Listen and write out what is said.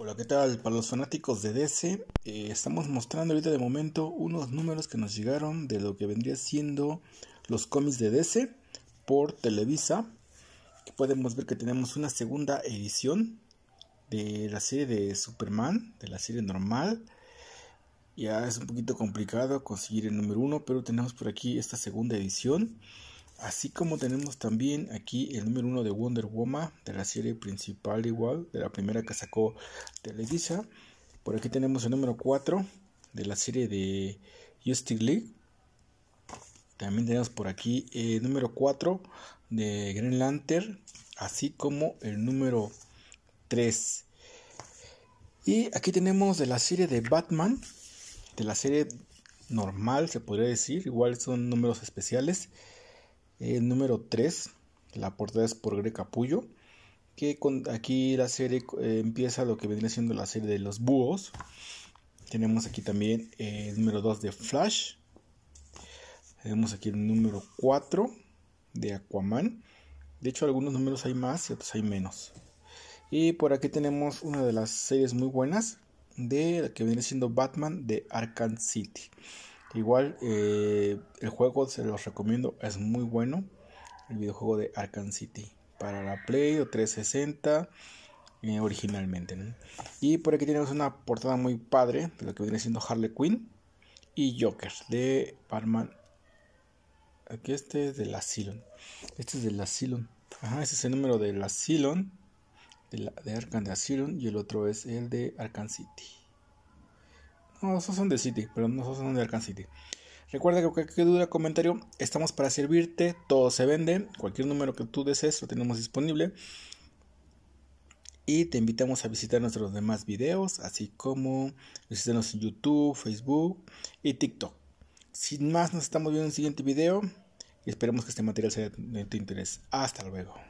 Hola, ¿qué tal? Para los fanáticos de DC, eh, estamos mostrando ahorita de momento unos números que nos llegaron de lo que vendría siendo los cómics de DC por Televisa. Podemos ver que tenemos una segunda edición de la serie de Superman, de la serie normal. Ya es un poquito complicado conseguir el número uno, pero tenemos por aquí esta segunda edición. Así como tenemos también aquí el número uno de Wonder Woman, de la serie principal igual, de la primera que sacó Televisa. Por aquí tenemos el número 4 de la serie de Justice League. También tenemos por aquí el número 4 de Green Lantern, así como el número 3. Y aquí tenemos de la serie de Batman, de la serie normal se podría decir, igual son números especiales. El número 3, la portada es por Greg Capullo, que aquí la serie eh, empieza lo que viene siendo la serie de los búhos. Tenemos aquí también eh, el número 2 de Flash. Tenemos aquí el número 4 de Aquaman. De hecho, algunos números hay más y otros hay menos. Y por aquí tenemos una de las series muy buenas de la que viene siendo Batman de Arkham City. Igual eh, el juego se los recomiendo, es muy bueno. El videojuego de Arkham City para la Play o 360 eh, originalmente. Y por aquí tenemos una portada muy padre de lo que viene siendo Harley Quinn y Joker de Batman. Aquí este es del Asylum. Este es del Asylum. Ajá, ese es el número del Asylum. De, la, de Arkham de Asylum. Y el otro es el de Arkham City. No, son de City, pero no son de Arkansas City. Recuerda que cualquier duda, comentario, estamos para servirte, todo se vende, cualquier número que tú desees lo tenemos disponible. Y te invitamos a visitar nuestros demás videos, así como visitarnos en YouTube, Facebook y TikTok. Sin más, nos estamos viendo en el siguiente video y esperemos que este material sea de tu interés. Hasta luego.